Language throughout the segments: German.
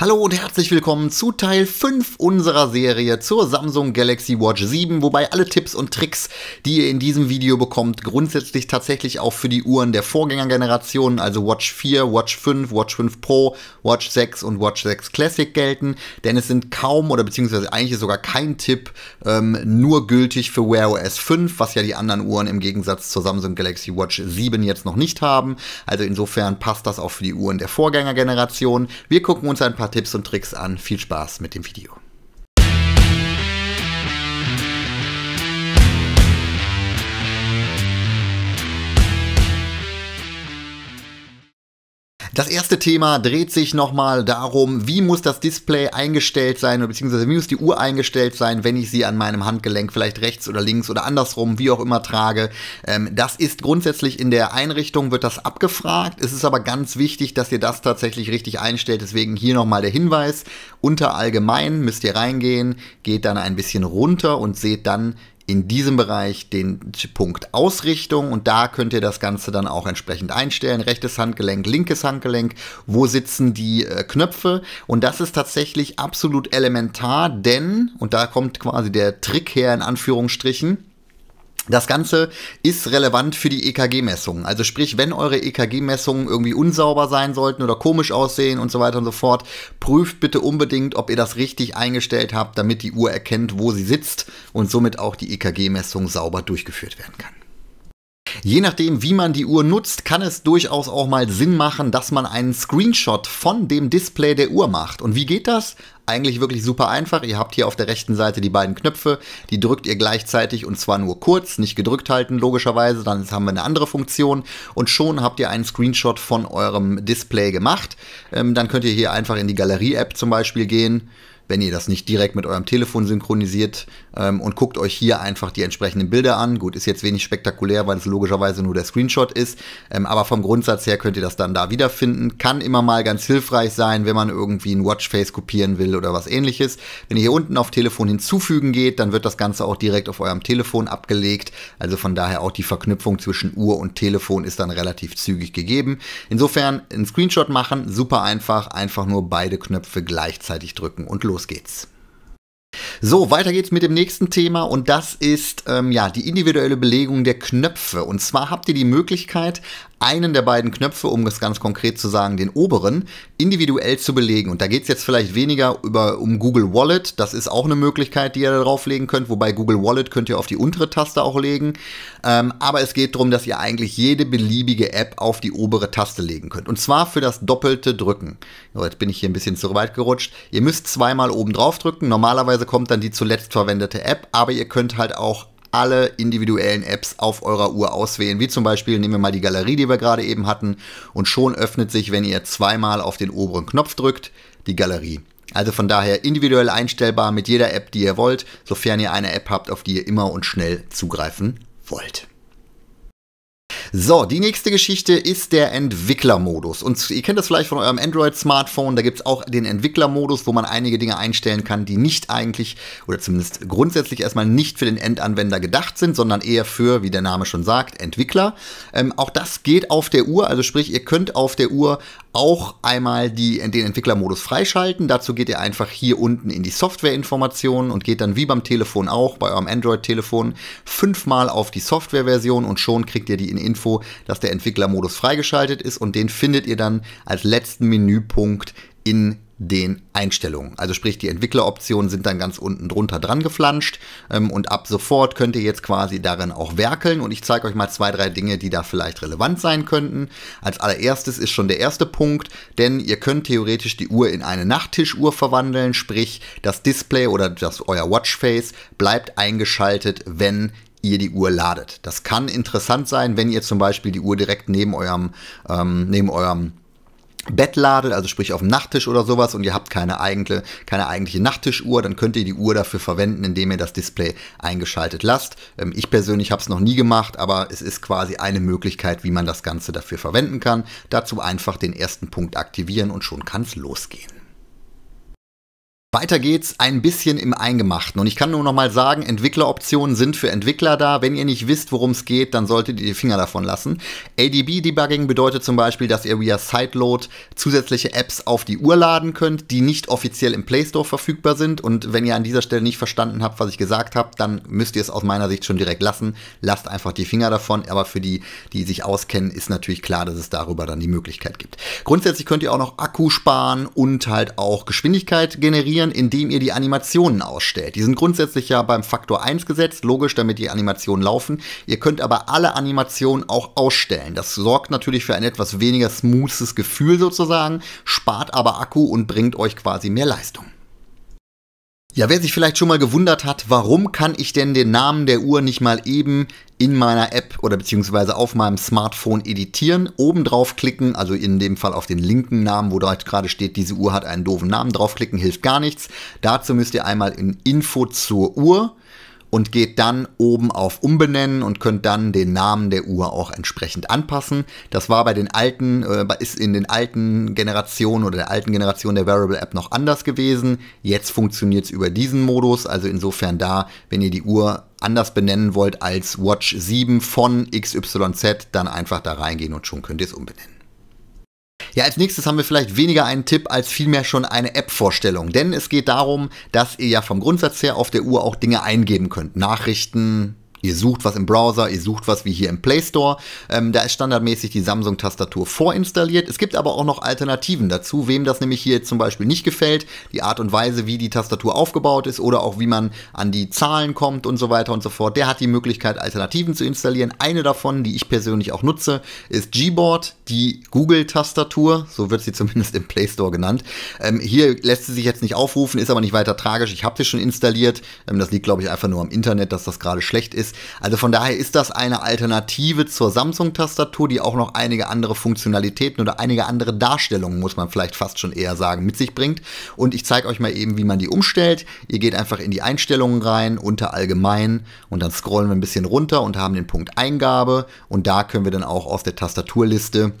Hallo und herzlich willkommen zu Teil 5 unserer Serie zur Samsung Galaxy Watch 7, wobei alle Tipps und Tricks, die ihr in diesem Video bekommt, grundsätzlich tatsächlich auch für die Uhren der Vorgängergenerationen, also Watch 4, Watch 5, Watch 5 Pro, Watch 6 und Watch 6 Classic gelten, denn es sind kaum oder beziehungsweise eigentlich ist sogar kein Tipp ähm, nur gültig für Wear OS 5, was ja die anderen Uhren im Gegensatz zur Samsung Galaxy Watch 7 jetzt noch nicht haben. Also insofern passt das auch für die Uhren der Vorgängergeneration. Wir gucken uns ein paar paar Tipps und Tricks an. Viel Spaß mit dem Video. Das erste Thema dreht sich nochmal darum, wie muss das Display eingestellt sein beziehungsweise wie muss die Uhr eingestellt sein, wenn ich sie an meinem Handgelenk vielleicht rechts oder links oder andersrum, wie auch immer trage. Ähm, das ist grundsätzlich in der Einrichtung, wird das abgefragt. Es ist aber ganz wichtig, dass ihr das tatsächlich richtig einstellt. Deswegen hier nochmal der Hinweis. Unter Allgemein müsst ihr reingehen, geht dann ein bisschen runter und seht dann in diesem Bereich den Punkt Ausrichtung und da könnt ihr das Ganze dann auch entsprechend einstellen. Rechtes Handgelenk, linkes Handgelenk, wo sitzen die äh, Knöpfe und das ist tatsächlich absolut elementar, denn, und da kommt quasi der Trick her in Anführungsstrichen, das Ganze ist relevant für die EKG-Messungen. Also sprich, wenn eure EKG-Messungen irgendwie unsauber sein sollten oder komisch aussehen und so weiter und so fort, prüft bitte unbedingt, ob ihr das richtig eingestellt habt, damit die Uhr erkennt, wo sie sitzt und somit auch die EKG-Messung sauber durchgeführt werden kann. Je nachdem, wie man die Uhr nutzt, kann es durchaus auch mal Sinn machen, dass man einen Screenshot von dem Display der Uhr macht. Und wie geht das? Eigentlich wirklich super einfach. Ihr habt hier auf der rechten Seite die beiden Knöpfe. Die drückt ihr gleichzeitig und zwar nur kurz, nicht gedrückt halten, logischerweise. Dann haben wir eine andere Funktion. Und schon habt ihr einen Screenshot von eurem Display gemacht. Ähm, dann könnt ihr hier einfach in die Galerie-App zum Beispiel gehen wenn ihr das nicht direkt mit eurem Telefon synchronisiert ähm, und guckt euch hier einfach die entsprechenden Bilder an. Gut, ist jetzt wenig spektakulär, weil es logischerweise nur der Screenshot ist, ähm, aber vom Grundsatz her könnt ihr das dann da wiederfinden. Kann immer mal ganz hilfreich sein, wenn man irgendwie ein Watchface kopieren will oder was ähnliches. Wenn ihr hier unten auf Telefon hinzufügen geht, dann wird das Ganze auch direkt auf eurem Telefon abgelegt. Also von daher auch die Verknüpfung zwischen Uhr und Telefon ist dann relativ zügig gegeben. Insofern ein Screenshot machen, super einfach, einfach nur beide Knöpfe gleichzeitig drücken und los los geht's. So, weiter geht's mit dem nächsten Thema und das ist ähm, ja die individuelle Belegung der Knöpfe. Und zwar habt ihr die Möglichkeit, einen der beiden Knöpfe, um es ganz konkret zu sagen, den oberen, individuell zu belegen. Und da geht's jetzt vielleicht weniger über, um Google Wallet. Das ist auch eine Möglichkeit, die ihr da drauflegen könnt. Wobei Google Wallet könnt ihr auf die untere Taste auch legen. Ähm, aber es geht darum, dass ihr eigentlich jede beliebige App auf die obere Taste legen könnt. Und zwar für das doppelte Drücken. jetzt bin ich hier ein bisschen zu weit gerutscht. Ihr müsst zweimal oben drauf drücken. Normalerweise Beziehungsweise kommt dann die zuletzt verwendete App, aber ihr könnt halt auch alle individuellen Apps auf eurer Uhr auswählen, wie zum Beispiel nehmen wir mal die Galerie, die wir gerade eben hatten, und schon öffnet sich, wenn ihr zweimal auf den oberen Knopf drückt, die Galerie. Also von daher individuell einstellbar mit jeder App, die ihr wollt, sofern ihr eine App habt, auf die ihr immer und schnell zugreifen wollt. So, die nächste Geschichte ist der Entwicklermodus. Und ihr kennt das vielleicht von eurem Android-Smartphone, da gibt es auch den Entwicklermodus, wo man einige Dinge einstellen kann, die nicht eigentlich oder zumindest grundsätzlich erstmal nicht für den Endanwender gedacht sind, sondern eher für, wie der Name schon sagt, Entwickler. Ähm, auch das geht auf der Uhr, also sprich, ihr könnt auf der Uhr auch einmal die, den Entwicklermodus freischalten. Dazu geht ihr einfach hier unten in die Softwareinformationen und geht dann wie beim Telefon auch, bei eurem Android-Telefon, fünfmal auf die Softwareversion und schon kriegt ihr die Info, dass der Entwicklermodus freigeschaltet ist und den findet ihr dann als letzten Menüpunkt in den Einstellungen. Also sprich, die Entwickleroptionen sind dann ganz unten drunter dran geflanscht ähm, und ab sofort könnt ihr jetzt quasi darin auch werkeln und ich zeige euch mal zwei, drei Dinge, die da vielleicht relevant sein könnten. Als allererstes ist schon der erste Punkt, denn ihr könnt theoretisch die Uhr in eine Nachttischuhr verwandeln, sprich das Display oder das, euer Watchface bleibt eingeschaltet, wenn ihr die Uhr ladet. Das kann interessant sein, wenn ihr zum Beispiel die Uhr direkt neben eurem, ähm, neben eurem Bettlade, also sprich auf dem Nachttisch oder sowas und ihr habt keine, eigentliche, keine eigentliche Nachttischuhr, dann könnt ihr die Uhr dafür verwenden, indem ihr das Display eingeschaltet lasst. Ähm, ich persönlich habe es noch nie gemacht, aber es ist quasi eine Möglichkeit, wie man das Ganze dafür verwenden kann. Dazu einfach den ersten Punkt aktivieren und schon kann es losgehen. Weiter geht's ein bisschen im Eingemachten. Und ich kann nur noch mal sagen, Entwickleroptionen sind für Entwickler da. Wenn ihr nicht wisst, worum es geht, dann solltet ihr die Finger davon lassen. ADB-Debugging bedeutet zum Beispiel, dass ihr via Sideload zusätzliche Apps auf die Uhr laden könnt, die nicht offiziell im Play Store verfügbar sind. Und wenn ihr an dieser Stelle nicht verstanden habt, was ich gesagt habe, dann müsst ihr es aus meiner Sicht schon direkt lassen. Lasst einfach die Finger davon. Aber für die, die sich auskennen, ist natürlich klar, dass es darüber dann die Möglichkeit gibt. Grundsätzlich könnt ihr auch noch Akku sparen und halt auch Geschwindigkeit generieren optimieren, indem ihr die Animationen ausstellt. Die sind grundsätzlich ja beim Faktor 1 gesetzt, logisch, damit die Animationen laufen. Ihr könnt aber alle Animationen auch ausstellen. Das sorgt natürlich für ein etwas weniger smoothes Gefühl sozusagen, spart aber Akku und bringt euch quasi mehr Leistung. Ja, wer sich vielleicht schon mal gewundert hat, warum kann ich denn den Namen der Uhr nicht mal eben in meiner App oder beziehungsweise auf meinem Smartphone editieren, oben draufklicken, also in dem Fall auf den linken Namen, wo dort gerade steht, diese Uhr hat einen doofen Namen, draufklicken hilft gar nichts. Dazu müsst ihr einmal in Info zur Uhr und geht dann oben auf Umbenennen und könnt dann den Namen der Uhr auch entsprechend anpassen. Das war bei den alten, äh, ist in den alten Generationen oder der alten Generation der Variable App noch anders gewesen. Jetzt funktioniert es über diesen Modus, also insofern da, wenn ihr die Uhr anders benennen wollt als Watch 7 von XYZ, dann einfach da reingehen und schon könnt ihr es umbenennen. Ja, als nächstes haben wir vielleicht weniger einen Tipp als vielmehr schon eine App-Vorstellung. Denn es geht darum, dass ihr ja vom Grundsatz her auf der Uhr auch Dinge eingeben könnt. Nachrichten, Ihr sucht was im Browser, ihr sucht was wie hier im Play Store. Ähm, da ist standardmäßig die Samsung-Tastatur vorinstalliert. Es gibt aber auch noch Alternativen dazu, wem das nämlich hier zum Beispiel nicht gefällt, die Art und Weise, wie die Tastatur aufgebaut ist oder auch wie man an die Zahlen kommt und so weiter und so fort. Der hat die Möglichkeit, Alternativen zu installieren. Eine davon, die ich persönlich auch nutze, ist Gboard, die Google-Tastatur. So wird sie zumindest im Play Store genannt. Ähm, hier lässt sie sich jetzt nicht aufrufen, ist aber nicht weiter tragisch. Ich habe sie schon installiert. Ähm, das liegt, glaube ich, einfach nur am Internet, dass das gerade schlecht ist. Also von daher ist das eine Alternative zur Samsung-Tastatur, die auch noch einige andere Funktionalitäten oder einige andere Darstellungen, muss man vielleicht fast schon eher sagen, mit sich bringt. Und ich zeige euch mal eben, wie man die umstellt. Ihr geht einfach in die Einstellungen rein, unter Allgemein und dann scrollen wir ein bisschen runter und haben den Punkt Eingabe und da können wir dann auch aus der Tastaturliste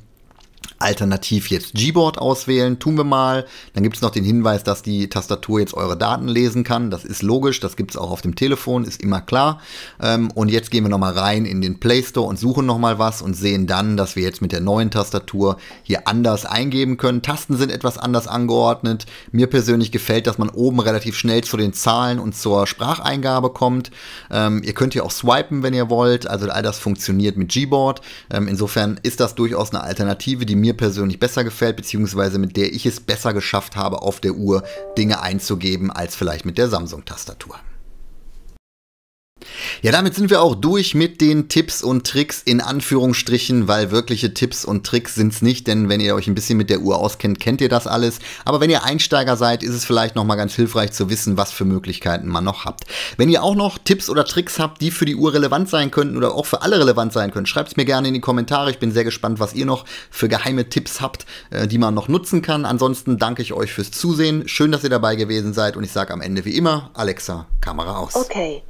alternativ jetzt Gboard auswählen. Tun wir mal. Dann gibt es noch den Hinweis, dass die Tastatur jetzt eure Daten lesen kann. Das ist logisch, das gibt es auch auf dem Telefon, ist immer klar. Ähm, und jetzt gehen wir nochmal rein in den Play Store und suchen nochmal was und sehen dann, dass wir jetzt mit der neuen Tastatur hier anders eingeben können. Tasten sind etwas anders angeordnet. Mir persönlich gefällt, dass man oben relativ schnell zu den Zahlen und zur Spracheingabe kommt. Ähm, ihr könnt hier auch swipen, wenn ihr wollt. Also all das funktioniert mit Gboard. Ähm, insofern ist das durchaus eine Alternative, die die mir persönlich besser gefällt, beziehungsweise mit der ich es besser geschafft habe, auf der Uhr Dinge einzugeben, als vielleicht mit der Samsung-Tastatur. Ja, damit sind wir auch durch mit den Tipps und Tricks in Anführungsstrichen, weil wirkliche Tipps und Tricks sind es nicht, denn wenn ihr euch ein bisschen mit der Uhr auskennt, kennt ihr das alles. Aber wenn ihr Einsteiger seid, ist es vielleicht nochmal ganz hilfreich zu wissen, was für Möglichkeiten man noch habt. Wenn ihr auch noch Tipps oder Tricks habt, die für die Uhr relevant sein könnten oder auch für alle relevant sein können, es mir gerne in die Kommentare. Ich bin sehr gespannt, was ihr noch für geheime Tipps habt, äh, die man noch nutzen kann. Ansonsten danke ich euch fürs Zusehen. Schön, dass ihr dabei gewesen seid und ich sage am Ende wie immer, Alexa, Kamera aus. Okay.